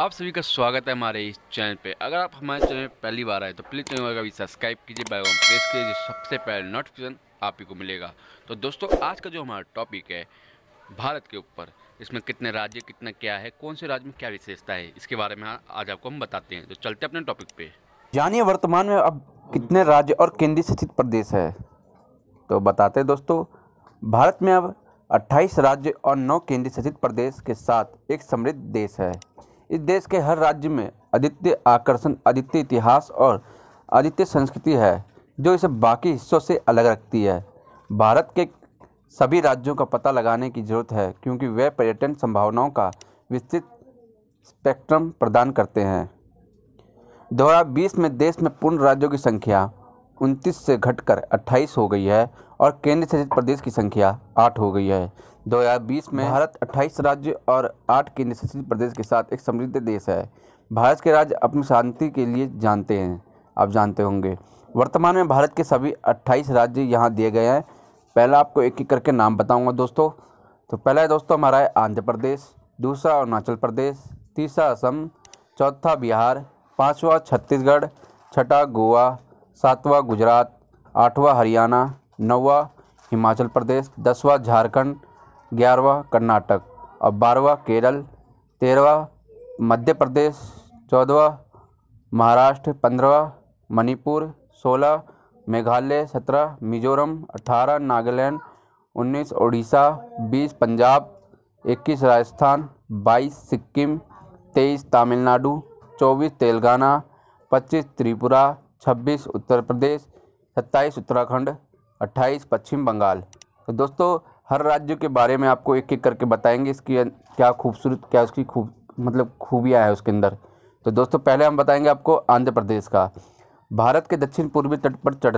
आप सभी का स्वागत है हमारे इस चैनल पे अगर आप हमारे चैनल पर पहली बार आए तो प्लीज़ चैनल का अभी सब्सक्राइब कीजिए बेल प्रेस कीजिए सबसे पहले नोटिफिकेशन आप ही को मिलेगा तो दोस्तों आज का जो हमारा टॉपिक है भारत के ऊपर इसमें कितने राज्य कितना क्या है कौन से राज्य में क्या विशेषता है इसके बारे में आज आपको हम बताते हैं तो चलते अपने टॉपिक पे जानिए वर्तमान में अब कितने राज्य और केंद्रीय शासित प्रदेश है तो बताते दोस्तों भारत में अब 28 राज्य और 9 केंद्रीय शासित प्रदेश के साथ एक समृद्ध देश है इस देश के हर राज्य में अद्वितीय आकर्षण अद्वितीय इतिहास और अद्वितीय संस्कृति है जो इसे बाकी हिस्सों से अलग रखती है भारत के सभी राज्यों का पता लगाने की ज़रूरत है क्योंकि वे पर्यटन संभावनाओं का विस्तृत स्पेक्ट्रम प्रदान करते हैं दो में देश में पूर्ण राज्यों की संख्या उनतीस से घटकर अट्ठाईस हो गई है और केंद्र शासित प्रदेश की संख्या आठ हो गई है 2020 में भारत अट्ठाईस राज्य और आठ केंद्र शासित प्रदेश के साथ एक समृद्ध देश है भारत के राज्य अपनी शांति के लिए जानते हैं आप जानते होंगे वर्तमान में भारत के सभी अट्ठाईस राज्य यहाँ दिए गए हैं पहला आपको एक एक करके नाम बताऊँगा दोस्तों तो पहला है दोस्तों हमारा है आंध्र प्रदेश दूसरा अरुणाचल प्रदेश तीसरा असम चौथा बिहार पाँचवा छत्तीसगढ़ छठा गोवा सातवां गुजरात आठवां हरियाणा नौवा हिमाचल प्रदेश दसवा झारखंड ग्यारहवा कर्नाटक और बारहवा केरल तेरहवा मध्य प्रदेश चौदहवा महाराष्ट्र पंद्रवा मणिपुर सोलह मेघालय सत्रह मिजोरम अठारह नागालैंड उन्नीस उड़ीसा बीस पंजाब इक्कीस राजस्थान बाईस सिक्किम तेईस तमिलनाडु चौबीस तेलंगाना पच्चीस त्रिपुरा छब्बीस उत्तर प्रदेश सत्ताईस उत्तराखंड अट्ठाईस पश्चिम बंगाल तो दोस्तों हर राज्य के बारे में आपको एक एक करके बताएंगे इसकी क्या खूबसूरत क्या उसकी खूब मतलब खूबियाँ हैं उसके अंदर तो दोस्तों पहले हम बताएंगे आपको आंध्र प्रदेश का भारत के दक्षिण पूर्वी तट पर चढ़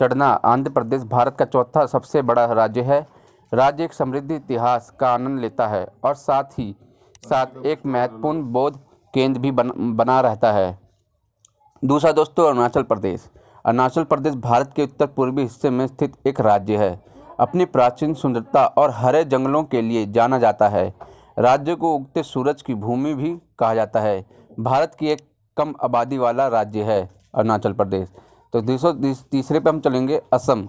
चढ़ना आंध्र प्रदेश भारत का चौथा सबसे बड़ा राज्य है राज्य एक समृद्ध इतिहास का आनंद लेता है और साथ ही साथ एक महत्वपूर्ण बौद्ध केंद्र भी बन, बना रहता है दूसरा दोस्तों तो अरुणाचल प्रदेश अरुणाचल प्रदेश भारत के उत्तर पूर्वी हिस्से में स्थित एक राज्य है अपनी प्राचीन सुंदरता और हरे जंगलों के लिए जाना जाता है राज्य को उगते सूरज की भूमि भी कहा जाता है भारत की एक कम आबादी वाला राज्य है अरुणाचल प्रदेश तो दूसरों तीसरे पर हम चलेंगे असम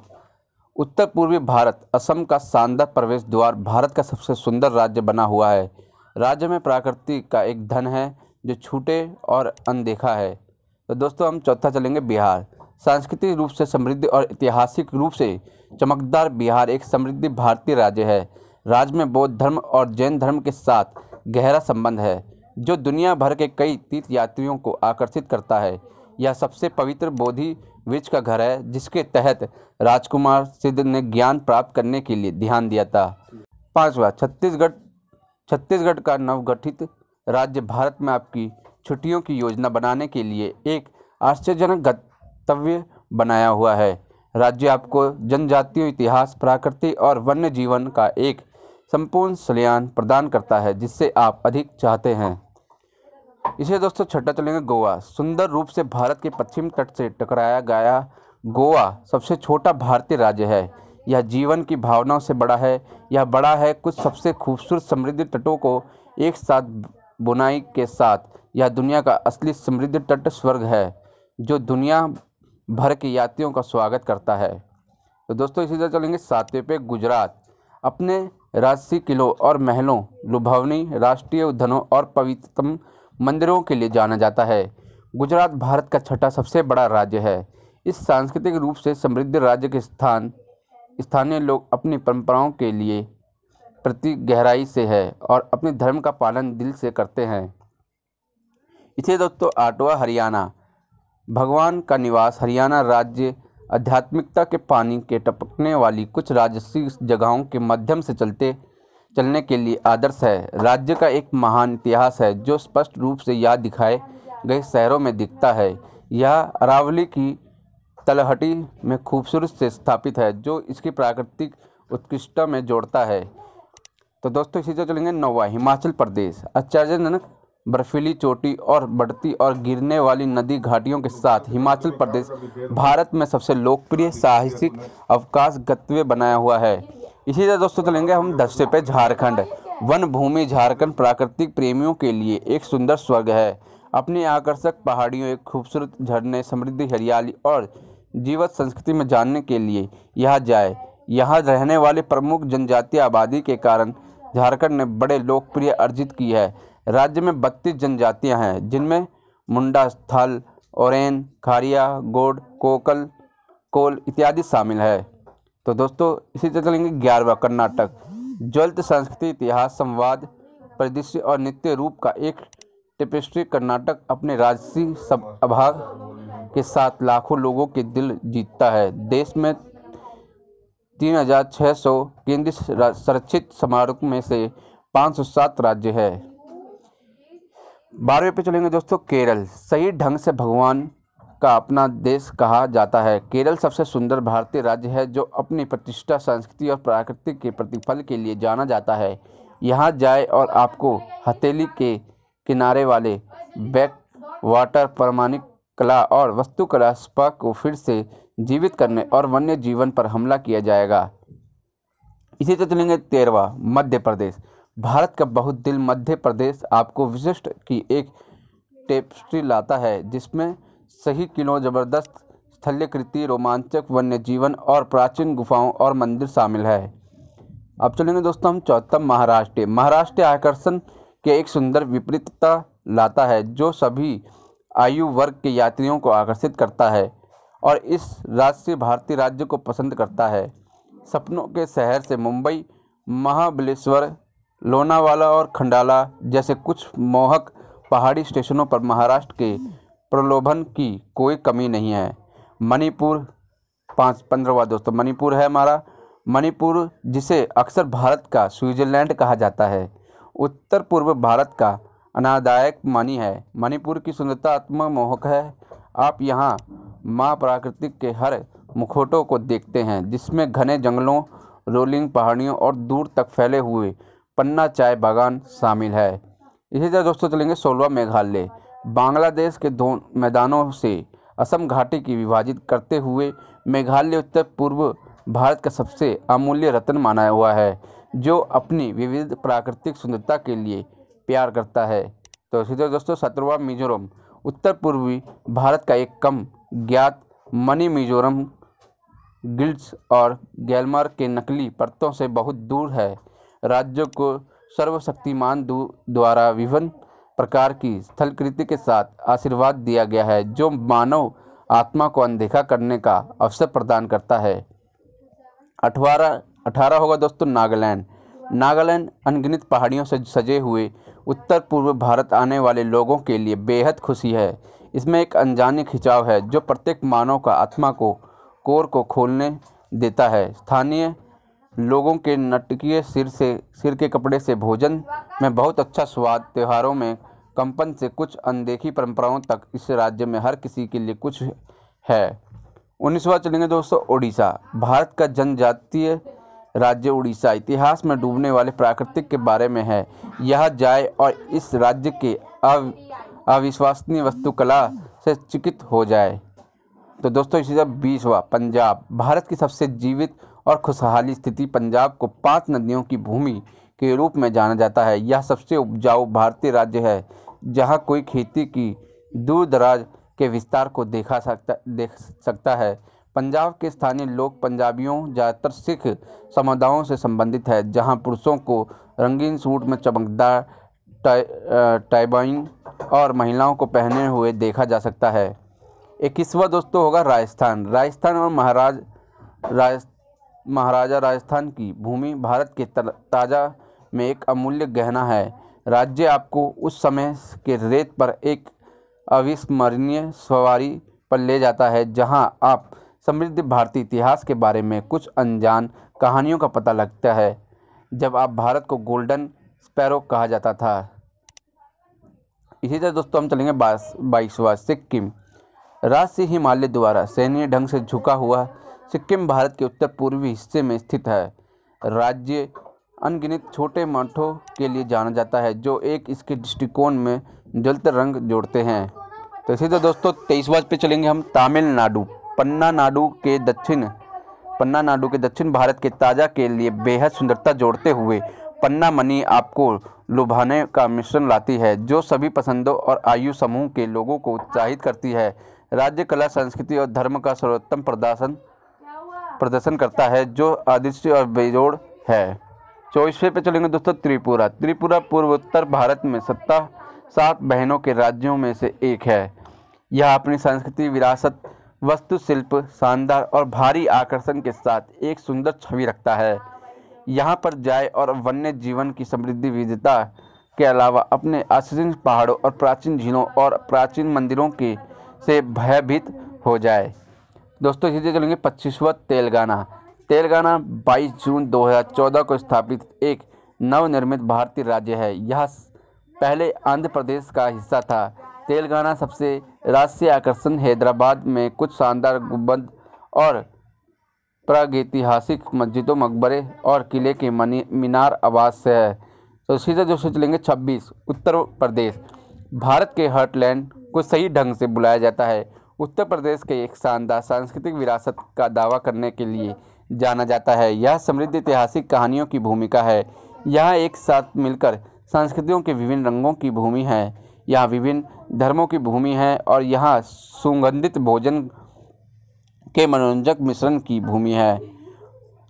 उत्तर पूर्वी भारत असम का शानदार प्रवेश द्वार भारत का सबसे सुंदर राज्य बना हुआ है राज्य में प्राकृतिक का एक धन है जो छूटे और अनदेखा है तो दोस्तों हम चौथा चलेंगे बिहार सांस्कृतिक रूप से समृद्ध और ऐतिहासिक रूप से चमकदार बिहार एक समृद्ध भारतीय राज्य है राज्य में बौद्ध धर्म और जैन धर्म के साथ गहरा संबंध है जो दुनिया भर के कई तीर्थ यात्रियों को आकर्षित करता है यह सबसे पवित्र बोधि वृक्ष का घर है जिसके तहत राजकुमार सिद्ध ने ज्ञान प्राप्त करने के लिए ध्यान दिया था पांचवा छत्तीसगढ़ छत्तीसगढ़ का नवगठित राज्य भारत में आपकी छुट्टियों की योजना बनाने के लिए एक आश्चर्यजनक गंतव्य बनाया हुआ है राज्य आपको जनजातीय इतिहास प्राकृति और वन्य जीवन का एक संपूर्ण सल्यान प्रदान करता है जिससे आप अधिक चाहते हैं इसे दोस्तों छठा चलेंगे गोवा सुंदर रूप से भारत के पश्चिम तट से टकराया गया गोवा सबसे छोटा भारतीय राज्य है यह जीवन की भावनाओं से बड़ा है यह बड़ा है कुछ सबसे खूबसूरत समृद्ध तटों को एक साथ बुनाई के साथ यह दुनिया का असली समृद्ध तट स्वर्ग है जो दुनिया भर के यात्रियों का स्वागत करता है तो दोस्तों इसी तरह चलेंगे सातवें पे गुजरात अपने राजसी किलों और महलों लुभावनी राष्ट्रीय उद्यानों और पवित्रतम मंदिरों के लिए जाना जाता है गुजरात भारत का छठा सबसे बड़ा राज्य है इस सांस्कृतिक रूप से समृद्ध राज्य के स्थान स्थानीय लोग अपनी परंपराओं के लिए प्रति गहराई से है और अपने धर्म का पालन दिल से करते हैं इसे दोस्तों तो आटवा हरियाणा भगवान का निवास हरियाणा राज्य आध्यात्मिकता के पानी के टपकने वाली कुछ राजसी जगहों के माध्यम से चलते चलने के लिए आदर्श है राज्य का एक महान इतिहास है जो स्पष्ट रूप से यह दिखाए गए शहरों में दिखता है यह अरावली की तलहटी में खूबसूरत से स्थापित है जो इसकी प्राकृतिक उत्कृष्टता में जोड़ता है तो दोस्तों इसी से चलेंगे नोवा हिमाचल प्रदेश आश्चर्यजनक बर्फीली चोटी और बढ़ती और गिरने वाली नदी घाटियों के साथ हिमाचल प्रदेश भारत में सबसे लोकप्रिय साहसिक अवकाश गतवे बनाया हुआ है इसी तरह दोस्तों चलेंगे हम दस्ते पे झारखंड वन भूमि झारखंड प्राकृतिक प्रेमियों के लिए एक सुंदर स्वर्ग है अपनी आकर्षक पहाड़ियों एक खूबसूरत झरने समृद्धि हरियाली और जीवत संस्कृति में जानने के लिए यहाँ जाए यहाँ रहने वाले प्रमुख जनजातीय आबादी के कारण झारखंड ने बड़े लोकप्रिय अर्जित की है राज्य में बत्तीस जनजातियाँ हैं जिनमें मुंडा स्थल ओरेन खारिया गोड कोकल कोल इत्यादि शामिल है तो दोस्तों इसी तरह चलेंगे ग्यारहवा कर्नाटक ज्वलत संस्कृति इतिहास संवाद परिदृश्य और नित्य रूप का एक टिपिस्ट्री कर्नाटक अपने राजसी सब अभाग के साथ लाखों लोगों के दिल जीतता है देश में तीन हज़ार छः सौ केंद्रीय संरक्षित समारोह में से पाँच सौ सात राज्य है बारहवें पे चलेंगे दोस्तों केरल सही ढंग से भगवान का अपना देश कहा जाता है केरल सबसे सुंदर भारतीय राज्य है जो अपनी प्रतिष्ठा संस्कृति और प्राकृतिक के प्रतिफल के लिए जाना जाता है यहाँ जाए और आपको हथेली के किनारे वाले बैक वाटर प्रमाणिक कला और वस्तुकला स्पा को फिर से जीवित करने और वन्य जीवन पर हमला किया जाएगा इसी तरह चलेंगे तेरवा मध्य प्रदेश भारत का बहुत दिल मध्य प्रदेश आपको विशिष्ट की एक टेपस्ट्री लाता है जिसमें सही किलों ज़बरदस्त कृति रोमांचक वन्य जीवन और प्राचीन गुफाओं और मंदिर शामिल है अब चलेंगे दोस्तों हम चौथम महाराष्ट्र महाराष्ट्र आकर्षण के एक सुंदर विपरीतता लाता है जो सभी आयु वर्ग के यात्रियों को आकर्षित करता है और इस राज्य से भारतीय राज्य को पसंद करता है सपनों के शहर से मुंबई महाबलेश्वर लोनावाला और खंडाला जैसे कुछ मोहक पहाड़ी स्टेशनों पर महाराष्ट्र के प्रलोभन की कोई कमी नहीं है मणिपुर पाँच पंद्रहवा दोस्तों मणिपुर है हमारा मणिपुर जिसे अक्सर भारत का स्विट्ज़रलैंड कहा जाता है उत्तर पूर्व भारत का अनादायक मानी है मणिपुर की सुंदरता आत्मा मोहक है आप यहाँ माँ प्राकृतिक के हर मुखोटों को देखते हैं जिसमें घने जंगलों रोलिंग पहाड़ियों और दूर तक फैले हुए पन्ना चाय बागान शामिल है इसी तरह दोस्तों चलेंगे सोलवा मेघालय बांग्लादेश के दो मैदानों से असम घाटी की विभाजित करते हुए मेघालय उत्तर पूर्व भारत का सबसे अमूल्य रत्न माना हुआ है जो अपनी विविध प्राकृतिक सुंदरता के लिए प्यार करता है तो इसी तरह दोस्तों सत्रवा मिजोरम उत्तर पूर्वी भारत का एक कम ज्ञात मनी मिजोरम गिल्ड्स और गैलमार के नकली परतों से बहुत दूर है राज्यों को सर्वशक्तिमान द्वारा विभिन्न प्रकार की स्थलकृति के साथ आशीर्वाद दिया गया है जो मानव आत्मा को अनदेखा करने का अवसर प्रदान करता है अठारह अठारह होगा दोस्तों नागालैंड नागालैंड अनगिनत पहाड़ियों से सजे हुए उत्तर पूर्व भारत आने वाले लोगों के लिए बेहद खुशी है इसमें एक अनजाने खिंचाव है जो प्रत्येक मानव का आत्मा को कोर को खोलने देता है स्थानीय लोगों के नटकीय सिर से सिर के कपड़े से भोजन में बहुत अच्छा स्वाद त्योहारों में कंपन से कुछ अनदेखी परंपराओं तक इस राज्य में हर किसी के लिए कुछ है उन्नीसवा चलेंगे दोस्तों उड़ीसा भारत का जनजातीय राज्य उड़ीसा इतिहास में डूबने वाले प्राकृतिक के बारे में है यह जाए और इस राज्य के अव अविश्वसनीय वस्तुकला से चिकित हो जाए तो दोस्तों इसी तरह बीसवा पंजाब भारत की सबसे जीवित और खुशहाली स्थिति पंजाब को पांच नदियों की भूमि के रूप में जाना जाता है यह सबसे उपजाऊ भारतीय राज्य है जहाँ कोई खेती की दूर दराज के विस्तार को देखा सकता देख सकता है पंजाब के स्थानीय लोग पंजाबियों ज़्यादातर सिख समुदायों से संबंधित है जहां पुरुषों को रंगीन सूट में चमकदार टाइबाइन और महिलाओं को पहने हुए देखा जा सकता है इक्कीसवा दोस्तों होगा राजस्थान राजस्थान और महाराज राज महाराजा राजस्थान की भूमि भारत के ताजा में एक अमूल्य गहना है राज्य आपको उस समय के रेत पर एक अविस्मरणीय सवारी पर ले जाता है जहां आप समृद्ध भारतीय इतिहास के बारे में कुछ अनजान कहानियों का पता लगता है जब आप भारत को गोल्डन स्पैरो कहा जाता था इसी तरह दोस्तों हम चलेंगे बाईसवा सिक्किम राष्ट्रीय हिमालय द्वारा सैन्य ढंग से झुका हुआ सिक्किम भारत के उत्तर पूर्वी हिस्से में स्थित है राज्य अनगिनत छोटे मठों के लिए जाना जाता है जो एक इसके दृष्टिकोण में जलते रंग जोड़ते हैं तो इसी तो दोस्तों बाज पे चलेंगे हम तमिलनाडु पन्ना नाडु के दक्षिण पन्ना नाडु के दक्षिण भारत के ताजा के लिए बेहद सुंदरता जोड़ते हुए पन्ना मनी आपको लुभाने का मिश्रण लाती है जो सभी पसंदों और आयु समूह के लोगों को उत्साहित करती है राज्य कला संस्कृति और धर्म का सर्वोत्तम प्रदर्शन प्रदर्शन करता है जो अदृश्य और बेजोड़ है चौबीसवें पे चलेंगे दोस्तों त्रिपुरा त्रिपुरा पूर्वोत्तर भारत में सत्ता सात बहनों के राज्यों में से एक है यह अपनी संस्कृति विरासत वस्तुशिल्प शानदार और भारी आकर्षण के साथ एक सुंदर छवि रखता है यहाँ पर जाए और वन्य जीवन की समृद्धि विविधता के अलावा अपने आश्चर्य पहाड़ों और प्राचीन झीलों और प्राचीन मंदिरों के से भयभीत हो जाए दोस्तों सीधे चलेंगे पच्चीसवा तेलंगाना तेलंगाना 22 जून 2014 को स्थापित एक नवनिर्मित भारतीय राज्य है यह पहले आंध्र प्रदेश का हिस्सा था तेलंगाना सबसे राष्ट्रीय आकर्षण हैदराबाद में कुछ शानदार गुंबद और प्रागैतिहासिक मस्जिदों मकबरे और किले के मीनार आवास से है तो सीधे जो सोच लेंगे छब्बीस उत्तर प्रदेश भारत के हर्टलैंड को सही ढंग से बुलाया जाता है उत्तर प्रदेश के एक शानदार सांस्कृतिक विरासत का दावा करने के लिए जाना जाता है यह समृद्ध ऐतिहासिक कहानियों की भूमिका है यह एक साथ मिलकर संस्कृतियों के विभिन्न रंगों की भूमि है यहाँ विभिन्न धर्मों की भूमि है और यहाँ सुगंधित भोजन के मनोरंजक मिश्रण की भूमि है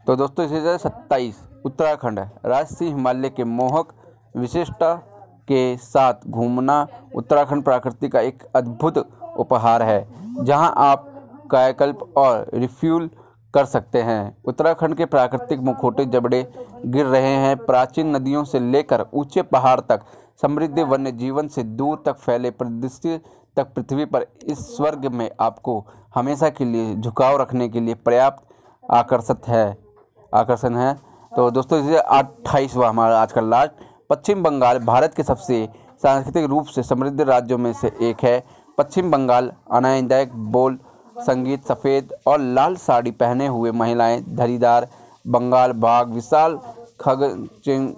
तो दोस्तों इसी तरह सत्ताईस उत्तराखंड राजसी हिमालय के मोहक विशिष्टता के साथ घूमना उत्तराखंड प्रकृति का एक अद्भुत उपहार है जहां आप कायाकल्प और रिफ्यूल कर सकते हैं उत्तराखंड के प्राकृतिक मुखोटे जबड़े गिर रहे हैं प्राचीन नदियों से लेकर ऊंचे पहाड़ तक समृद्ध वन्य जीवन से दूर तक फैले परिदृश्य तक पृथ्वी पर इस स्वर्ग में आपको हमेशा के लिए झुकाव रखने के लिए पर्याप्त आकर्षक है आकर्षण है तो दोस्तों इसे अट्ठाईसवा हमारा आज का लास्ट पश्चिम बंगाल भारत के सबसे सांस्कृतिक रूप से समृद्ध राज्यों में से एक है पश्चिम बंगाल अनायदायक बोल संगीत सफ़ेद और लाल साड़ी पहने हुए महिलाएं धरीदार बंगाल बाघ विशाल खग चिंग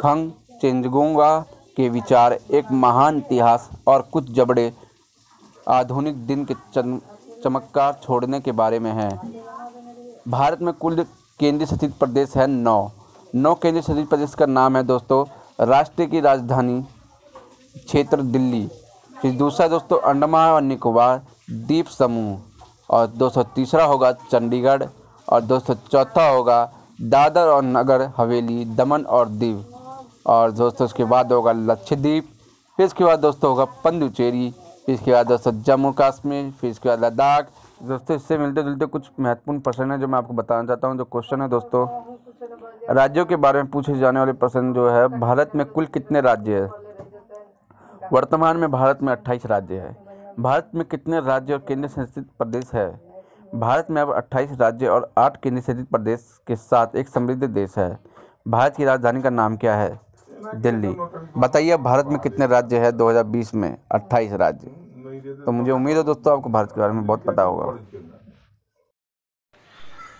खंग चिंजगोंगा के विचार एक महान इतिहास और कुछ जबड़े आधुनिक दिन के चम, चमत्कार छोड़ने के बारे में हैं भारत में कुल केंद्रीय शासित प्रदेश है नौ नौ केंद्रीय शासित प्रदेश का नाम है दोस्तों राष्ट्र की राजधानी क्षेत्र दिल्ली फिर दूसरा दोस्तों अंडमान और निकोबार द्वीप समूह और दो सौ तीसरा होगा चंडीगढ़ और दोस्तों चौथा होगा दादर और नगर हवेली दमन और दीव और दोस्तों उसके बाद होगा लक्षद्वीप फिर इसके बाद दोस्तों होगा पंदुचेरी फिर इसके बाद दोस्तों जम्मू कश्मीर फिर इसके बाद लद्दाख दोस्तों इससे मिलते जुलते कुछ महत्वपूर्ण प्रश्न है जो मैं आपको बताना चाहता हूँ जो क्वेश्चन है दोस्तों राज्यों के बारे में पूछे जाने वाले प्रश्न जो है भारत में कुल कितने राज्य है वर्तमान में भारत में 28 राज्य हैं भारत में कितने राज्य और केंद्र शासित प्रदेश है भारत में अब 28 राज्य और 8 केंद्र शासित प्रदेश के साथ एक समृद्ध देश है भारत की राजधानी का नाम क्या है दिल्ली बताइए भारत में कितने राज्य है 2020 में 28 राज्य तो मुझे उम्मीद है दोस्तों आपको भारत के बारे में बहुत पता होगा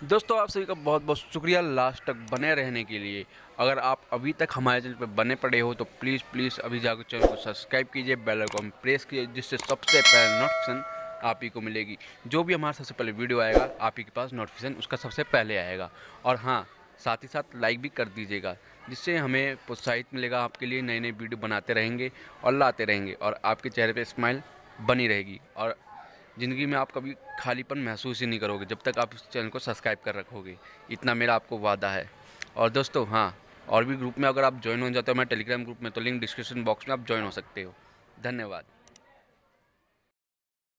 दोस्तों आप सभी का बहुत बहुत शुक्रिया लास्ट तक बने रहने के लिए अगर आप अभी तक हमारे चैनल पर बने पड़े हो तो प्लीज़ प्लीज़ अभी जाकर चैनल को सब्सक्राइब कीजिए बेल आइकॉन प्रेस कीजिए जिससे सबसे पहले नोटिफिकेशन आप ही को मिलेगी जो भी हमारा सबसे पहले वीडियो आएगा आप ही के पास नोटिफिकेशन उसका सबसे पहले आएगा और हाँ साथ ही साथ लाइक भी कर दीजिएगा जिससे हमें प्रोत्साहित मिलेगा आपके लिए नई नई वीडियो बनाते रहेंगे और लाते रहेंगे और आपके चेहरे पर स्माइल बनी रहेगी और ज़िंदगी में आप कभी खालीपन महसूस ही नहीं करोगे जब तक आप इस चैनल को सब्सक्राइब कर रखोगे इतना मेरा आपको वादा है और दोस्तों हाँ और भी ग्रुप में अगर आप ज्वाइन हो जाते हो मैं टेलीग्राम ग्रुप में तो लिंक डिस्क्रिप्शन बॉक्स में आप ज्वाइन हो सकते हो धन्यवाद